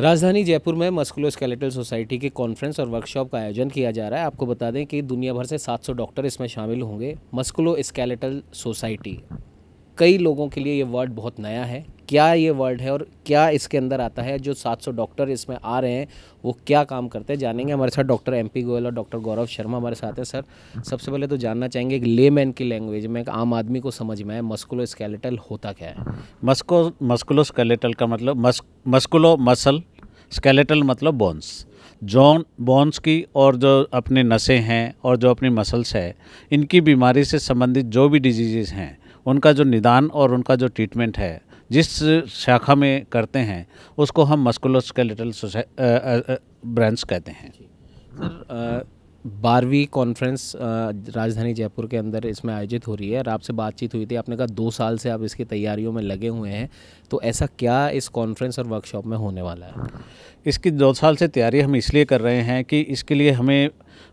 राजधानी जयपुर में musculoskeletal society की कॉन्फ्रेंस और वर्कशॉप का आयोजन किया जा रहा है आपको बता दें कि दुनिया भर से 700 डॉक्टर इसमें शामिल होंगे मस्कुलो स्केलेटल सोसाइटी कई लोगों के लिए ये वर्ड बहुत नया है क्या ये वर्ड है और क्या इसके अंदर आता है जो 700 डॉक्टर इसमें आ रहे हैं वो क्या काम करते हैं जानेंगे हमारे साथ डॉक्टर एम पी गोयल और डॉक्टर गौरव शर्मा हमारे साथ हैं सर सबसे पहले तो जानना चाहेंगे एक ले मैन की लैंग्वेज में एक आम आदमी को समझ में आए मस्कुलो स्केलेटल होता क्या है मस्को मस्कुलो स्केलेटल का मतलब मस्क मस्कुलो मसल स्केलेटल मतलब बोन्स जोन बोन्स की और जो अपने नसें हैं और जो अपनी मसल्स है इनकी बीमारी से संबंधित जो भी डिजीज़ हैं उनका जो निदान और उनका जो ट्रीटमेंट है जिस शाखा में करते हैं उसको हम मस्कुलोस्केलेटल ब्रांच कहते हैं सर बारहवीं कॉन्फ्रेंस राजधानी जयपुर के अंदर इसमें आयोजित हो रही है और आपसे बातचीत हुई थी आपने कहा दो साल से आप इसकी तैयारियों में लगे हुए हैं तो ऐसा क्या इस कॉन्फ्रेंस और वर्कशॉप में होने वाला है इसकी दो साल से तैयारी हम इसलिए कर रहे हैं कि इसके लिए हमें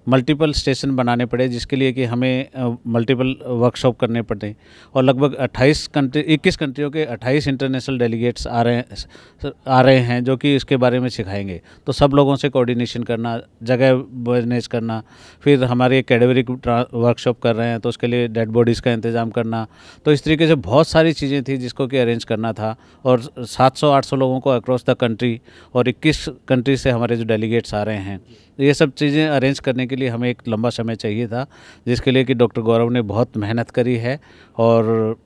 मल्टीपल स्टेशन बनाने पड़े जिसके लिए कि हमें मल्टीपल वर्कशॉप करने पड़े और लगभग 28 कंट्री 21 कंट्रियों के 28 इंटरनेशनल डेलीगेट्स आ रहे हैं आ रहे हैं जो कि इसके बारे में सिखाएंगे तो सब लोगों से कोऑर्डिनेशन करना जगह मैनेज करना फिर हमारी कैडेवरी वर्कशॉप कर रहे हैं तो उसके लिए डेड बॉडीज़ का इंतज़ाम करना तो इस तरीके से बहुत सारी चीज़ें थी जिसको कि अरेंज करना था और सात सौ लोगों को अक्रॉस द कंट्री और इक्कीस कंट्री से हमारे जो डेलीगेट्स आ रहे हैं ये सब चीज़ें अरेंज कर करने के लिए हमें एक लंबा समय चाहिए था जिसके लिए कि डॉक्टर गौरव ने बहुत मेहनत करी है और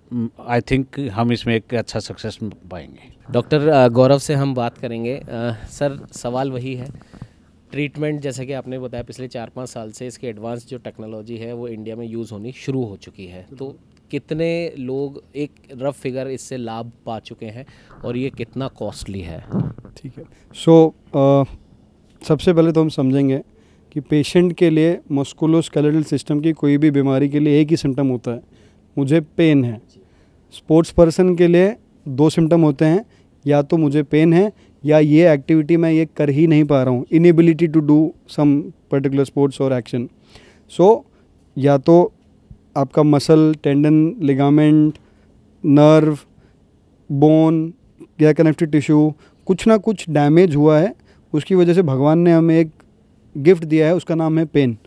आई थिंक हम इसमें एक अच्छा सक्सेस पाएंगे डॉक्टर गौरव से हम बात करेंगे सर सवाल वही है ट्रीटमेंट जैसे कि आपने बताया पिछले चार पाँच साल से इसकी एडवांस जो टेक्नोलॉजी है वो इंडिया में यूज़ होनी शुरू हो चुकी है तो कितने लोग एक रफ फिगर इससे लाभ पा चुके हैं और ये कितना कॉस्टली है ठीक है सो so, uh, सबसे पहले तो हम समझेंगे कि पेशेंट के लिए मस्कुलोस्केलेटल सिस्टम की कोई भी बीमारी के लिए एक ही सिम्टम होता है मुझे पेन है स्पोर्ट्स पर्सन के लिए दो सिम्टम होते हैं या तो मुझे पेन है या ये एक्टिविटी मैं ये कर ही नहीं पा रहा हूँ inability to do some particular sports और एक्शन सो या तो आपका muscle tendon ligament nerve bone या कनेक्टिव टिश्यू कुछ ना कुछ डैमेज हुआ है उसकी वजह से भगवान ने हमें एक गिफ्ट दिया है उसका नाम है पेन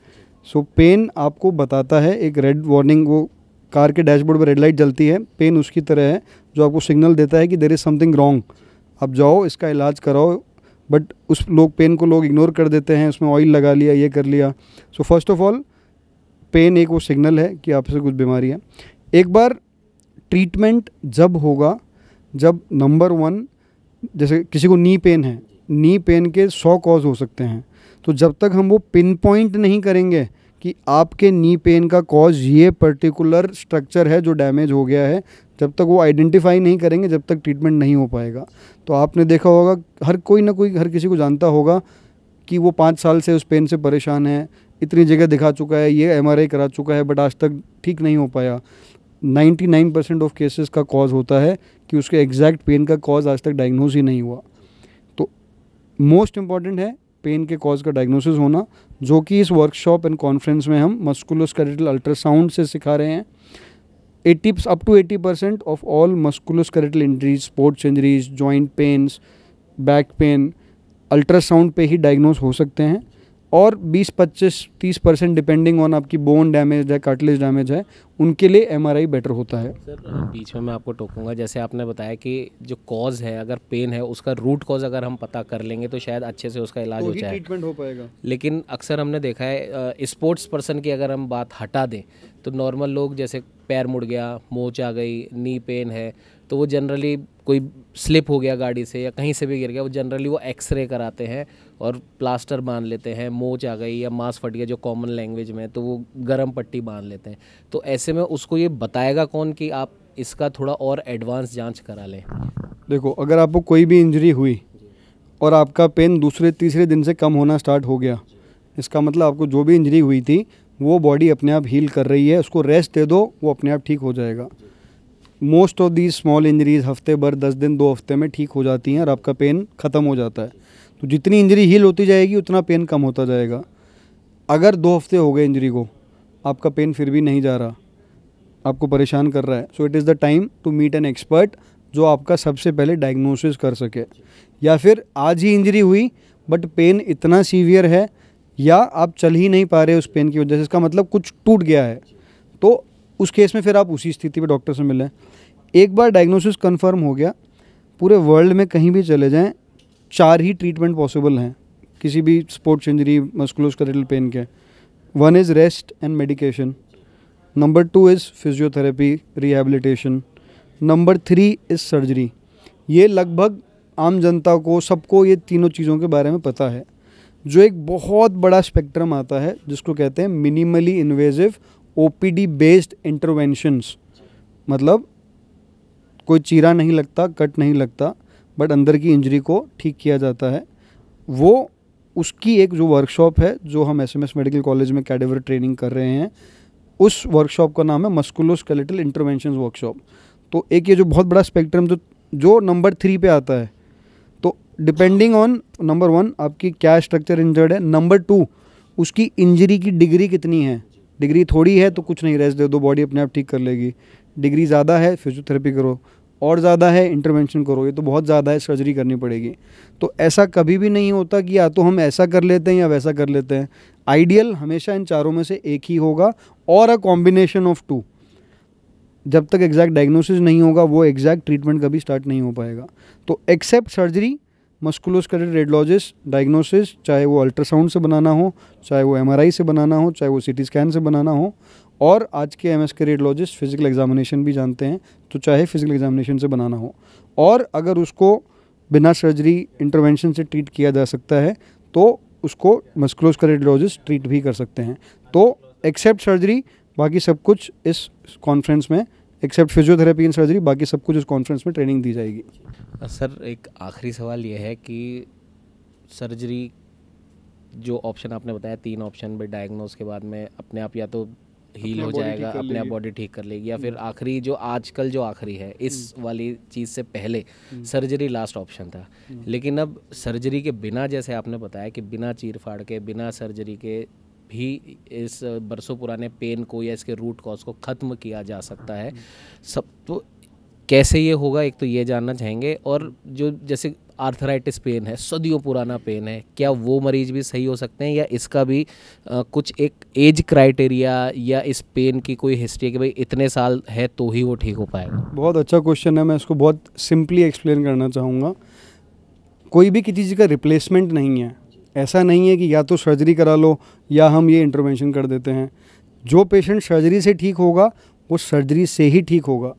सो so, पेन आपको बताता है एक रेड वार्निंग वो कार के डैशबोर्ड पर रेड लाइट जलती है पेन उसकी तरह है जो आपको सिग्नल देता है कि देर इज़ समथिंग रॉन्ग आप जाओ इसका इलाज कराओ बट उस लोग पेन को लोग इग्नोर कर देते हैं उसमें ऑयल लगा लिया ये कर लिया so first of all pain एक वो सिग्नल है कि आपसे कुछ बीमारी है एक बार ट्रीटमेंट जब होगा जब नंबर वन जैसे किसी को नी पेन है नी पेन के सौ कॉज हो सकते हैं तो जब तक हम वो पिन पॉइंट नहीं करेंगे कि आपके नी पेन का कॉज ये पर्टिकुलर स्ट्रक्चर है जो डैमेज हो गया है जब तक वो आइडेंटिफाई नहीं करेंगे जब तक ट्रीटमेंट नहीं हो पाएगा तो आपने देखा होगा हर कोई ना कोई हर किसी को जानता होगा कि वो पाँच साल से उस पेन से परेशान है इतनी जगह दिखा चुका है ये एम करा चुका है बट आज तक ठीक नहीं हो पाया 99 परसेंट ऑफ केसेस का कॉज होता है कि उसके एग्जैक्ट पेन का कॉज आज तक डायग्नोज ही नहीं हुआ तो मोस्ट इम्पॉर्टेंट है पेन के कॉज का डायग्नोसिस होना जो कि इस वर्कशॉप एंड कॉन्फ्रेंस में हम मस्कुलोस्केलेटल अल्ट्रासाउंड से सिखा रहे हैं eighty up to eighty percent of all musculoskeletal injuries sports injuries joint pains back pain ultrasound पे ही डायग्नोस हो सकते हैं और 20-25 30 परसेंट डिपेंडिंग ऑन आपकी बोन डैमेज है कार्टिलेज डैमेज है उनके लिए एम बेटर होता है सर बीच में मैं आपको टोकूंगा जैसे आपने बताया कि जो कॉज है अगर पेन है उसका रूट कॉज अगर हम पता कर लेंगे तो शायद अच्छे से उसका इलाज तो हो जाए ट्रीटमेंट हो पाएगा लेकिन अक्सर हमने देखा है स्पोर्ट्स पर्सन की अगर हम बात हटा दें तो नॉर्मल लोग जैसे पैर मुड़ गया मोच आ गई नी पेन है तो वो जनरली कोई स्लिप हो गया गाड़ी से या कहीं से भी गिर गया वो जनरली वो एक्सरे कराते हैं और प्लास्टर बांध लेते हैं मोच आ गई या मांस फट गया जो कॉमन लैंग्वेज में तो वो गर्म पट्टी बांध लेते हैं तो ऐसे में उसको ये बताएगा कौन कि आप इसका थोड़ा और एडवांस जाँच करा लें देखो अगर आपको कोई भी इंजरी हुई और आपका पेन दूसरे तीसरे दिन से कम होना स्टार्ट हो गया इसका मतलब आपको जो भी इंजरी हुई थी वो बॉडी अपने आप हील कर रही है उसको रेस्ट दे दो वो अपने आप ठीक हो जाएगा most of the small injuries हफ्ते भर दस दिन दो हफ्ते में ठीक हो जाती हैं और आपका पेन ख़त्म हो जाता है तो जितनी इंजरी हील होती जाएगी उतना पेन कम होता जाएगा अगर दो हफ्ते हो गए इंजरी को आपका पेन फिर भी नहीं जा रहा आपको परेशान कर रहा है so it is the time to meet an expert जो आपका सबसे पहले डायग्नोसिस कर सके या फिर आज ही इंजरी हुई बट पेन इतना सीवियर है या आप चल ही नहीं पा रहे उस पेन की वजह से इसका मतलब कुछ टूट गया है तो उस केस में फिर आप उसी स्थिति पे डॉक्टर से मिलें एक बार डायग्नोसिस कंफर्म हो गया पूरे वर्ल्ड में कहीं भी चले जाएं चार ही ट्रीटमेंट पॉसिबल हैं किसी भी स्पोर्ट्स इंजरी मस्कुलोस्कलेटल पेन के one is rest and medication number two is physiotherapy rehabilitation number three is surgery ये लगभग आम जनता को सबको ये तीनों चीज़ों के बारे में पता है जो एक बहुत बड़ा स्पेक्ट्रम आता है जिसको कहते हैं minimally invasive OPD based interventions मतलब कोई चीरा नहीं लगता कट नहीं लगता बट अंदर की इंजरी को ठीक किया जाता है वो उसकी एक जो वर्कशॉप है जो हम एस मेडिकल कॉलेज में कैडेवर ट्रेनिंग कर रहे हैं उस वर्कशॉप का नाम है मस्कुलोस्केलेटल इंटरवेंशन वर्कशॉप तो एक ये जो बहुत बड़ा स्पेक्ट्रम जो जो नंबर थ्री पे आता है तो डिपेंडिंग ऑन नंबर वन आपकी क्या स्ट्रक्चर इंजर्ड है नंबर टू उसकी इंजरी की डिग्री कितनी है डिग्री थोड़ी है तो कुछ नहीं रेस्ट दे दो बॉडी अपने आप ठीक कर लेगी डिग्री ज़्यादा है फिजियोथेरेपी करो और ज़्यादा है इंटरवेंशन करो ये तो बहुत ज़्यादा है सर्जरी करनी पड़ेगी तो ऐसा कभी भी नहीं होता कि या तो हम ऐसा कर लेते हैं या वैसा कर लेते हैं आइडियल हमेशा इन चारों में से एक ही होगा और अ कॉम्बिनेशन ऑफ टू जब तक एग्जैक्ट डायग्नोसिस नहीं होगा वो एग्जैक्ट ट्रीटमेंट कभी स्टार्ट नहीं हो पाएगा तो except surgery musculoskeletal radiologist diagnosis चाहे वो अल्ट्रासाउंड से बनाना हो चाहे वो एमआरआई से बनाना हो चाहे वो सीटी स्कैन से बनाना हो और आज के M S radiologist physical examination भी जानते हैं तो चाहे फिज़िकल एग्जामिनेशन से बनाना हो और अगर उसको बिना सर्जरी इंटरवेंशन से ट्रीट किया जा सकता है तो उसको मस्कुलोस्कर रेडियोलॉजिस्ट ट्रीट भी कर सकते हैं तो एक्सेप्ट सर्जरी बाकी सब कुछ इस कॉन्फ्रेंस में एक्सेप्ट फिजियोथेरेपी इन सर्जरी बाकी सब कुछ इस कॉन्फ्रेंस में ट्रेनिंग दी जाएगी सर एक आखिरी सवाल ये है कि सर्जरी जो ऑप्शन आपने बताया तीन ऑप्शन में डायग्नोज के बाद में अपने आप या तो हील हो जाएगा अपने आप बॉडी ठीक कर लेगी या फिर आखिरी जो आजकल जो आखिरी है इस हम्म। वाली चीज़ से पहले सर्जरी लास्ट ऑप्शन था हम्म। लेकिन अब सर्जरी के बिना जैसे आपने बताया कि बिना चीर फाड़ के बिना सर्जरी के भी इस बरसों पुराने पेन को या इसके रूट कॉज को ख़त्म किया जा सकता है हम्म। सब तो कैसे ये होगा एक तो ये जानना चाहेंगे और जो जैसे आर्थराइटिस पेन है सदियों पुराना पेन है क्या वो मरीज भी सही हो सकते हैं या इसका भी आ, कुछ एक एज क्राइटेरिया या इस पेन की कोई हिस्ट्री है कि भाई इतने साल है तो ही वो ठीक हो पाएगा बहुत अच्छा क्वेश्चन है मैं इसको बहुत सिंपली एक्सप्लेन करना चाहूँगा कोई भी किसी चीज़ का रिप्लेसमेंट नहीं है ऐसा नहीं है कि या तो सर्जरी करा लो या हम ये इंटरवेंशन कर देते हैं जो पेशेंट सर्जरी से ठीक होगा वो सर्जरी से ही ठीक होगा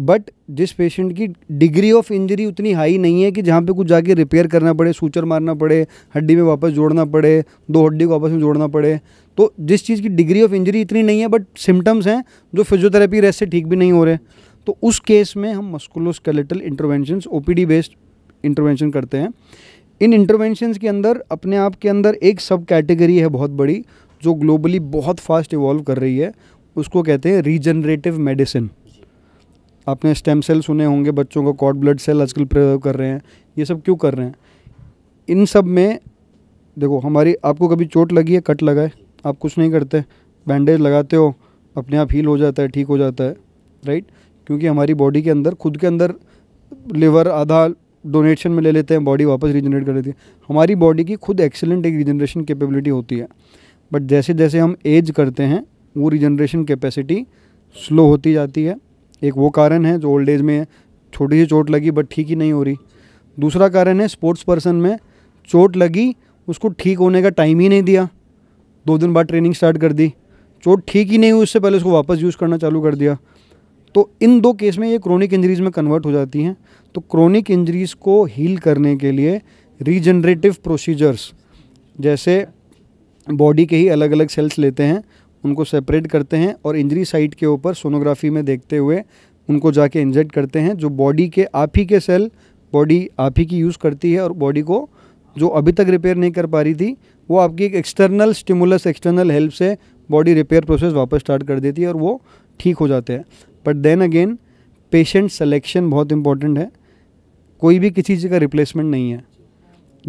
बट जिस पेशेंट की डिग्री ऑफ इंजरी उतनी हाई नहीं है कि जहाँ पे कुछ जाके रिपेयर करना पड़े सूचर मारना पड़े हड्डी में वापस जोड़ना पड़े दो हड्डी को वापस में जोड़ना पड़े तो जिस चीज़ की डिग्री ऑफ इंजरी इतनी नहीं है बट सिम्टम्स हैं जो फिजियोथेरेपी रेस्ट से ठीक भी नहीं हो रहे तो उस केस में हम मस्कुलोस्केलेटल इंटरवेंशन ओ बेस्ड इंटरवेंशन करते हैं इन इंटरवेंशनस के अंदर अपने आप के अंदर एक सब कैटेगरी है बहुत बड़ी जो ग्लोबली बहुत फास्ट इवॉल्व कर रही है उसको कहते हैं रीजनरेटिव मेडिसिन आपने स्टेम सेल सुने होंगे बच्चों को कॉड ब्लड सेल आजकल प्रयोग कर रहे हैं ये सब क्यों कर रहे हैं इन सब में देखो हमारी आपको कभी चोट लगी है कट लगा है आप कुछ नहीं करते बैंडेज लगाते हो अपने आप हील हो जाता है ठीक हो जाता है राइट क्योंकि हमारी बॉडी के अंदर खुद के अंदर लिवर आधा डोनेशन में ले लेते हैं बॉडी वापस रिजनरेट कर देती है हमारी बॉडी की खुद एक्सेलेंट एक रिजनरेशन कैपेबिलिटी होती है बट जैसे जैसे हम एज करते हैं वो रिजनरेशन कैपेसिटी स्लो होती जाती है एक वो कारण है जो ओल्ड एज में छोटी सी चोट लगी बट ठीक ही नहीं हो रही दूसरा कारण है स्पोर्ट्स पर्सन में चोट लगी उसको ठीक होने का टाइम ही नहीं दिया दो दिन बाद ट्रेनिंग स्टार्ट कर दी चोट ठीक ही नहीं हुई उससे पहले उसको वापस यूज़ करना चालू कर दिया तो इन दो केस में ये क्रोनिक इंजरीज़ में कन्वर्ट हो जाती हैं तो क्रोनिक इंजरीज़ को हील करने के लिए रीजनरेटिव प्रोसीजर्स जैसे बॉडी के ही अलग अलग सेल्स लेते हैं उनको सेपरेट करते हैं और इंजरी साइट के ऊपर सोनोग्राफी में देखते हुए उनको जाके इंजेक्ट करते हैं जो बॉडी के आप ही के सेल बॉडी आप ही की यूज़ करती है और बॉडी को जो अभी तक रिपेयर नहीं कर पा रही थी वो आपकी एक एक्सटर्नल स्टिमुलस एक्सटर्नल हेल्प से बॉडी रिपेयर प्रोसेस वापस स्टार्ट कर देती है और वो ठीक हो जाते हैं but then again patient selection बहुत इंपॉर्टेंट है कोई भी किसी चीज़ का रिप्लेसमेंट नहीं है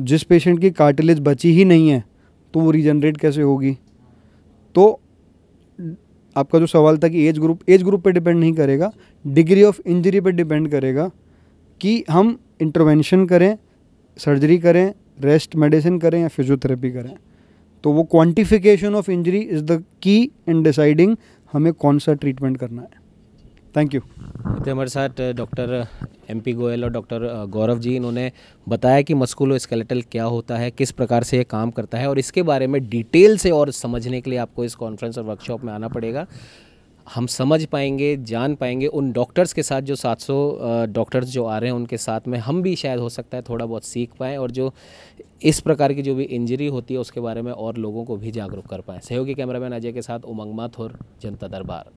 जिस पेशेंट की कार्टिलेज बची ही नहीं है तो वो रिजनरेट कैसे होगी तो आपका जो सवाल था कि एज ग्रुप एज ग्रुप पे डिपेंड नहीं करेगा डिग्री ऑफ इंजरी पे डिपेंड करेगा कि हम इंटरवेंशन करें सर्जरी करें रेस्ट मेडिसिन करें या फिजियोथेरेपी करें तो वो quantification of injury is the key in deciding हमें कौन सा ट्रीटमेंट करना है थैंक यू तो हमारे साथ डॉक्टर एम पी गोयल और डॉक्टर गौरव जी इन्होंने बताया कि मस्कुलो स्केलेटल क्या होता है किस प्रकार से ये काम करता है और इसके बारे में डिटेल से और समझने के लिए आपको इस कॉन्फ्रेंस और वर्कशॉप में आना पड़ेगा हम समझ पाएंगे जान पाएंगे उन डॉक्टर्स के साथ जो 700 डॉक्टर्स जो आ रहे हैं उनके साथ में हम भी शायद हो सकता है थोड़ा बहुत सीख पाएँ और जो इस प्रकार की जो भी इंजरी होती है उसके बारे में और लोगों को भी जागरूक कर पाएँ सहयोगी कैमरामैन अजय के साथ उमंग माथुर जनता दरबार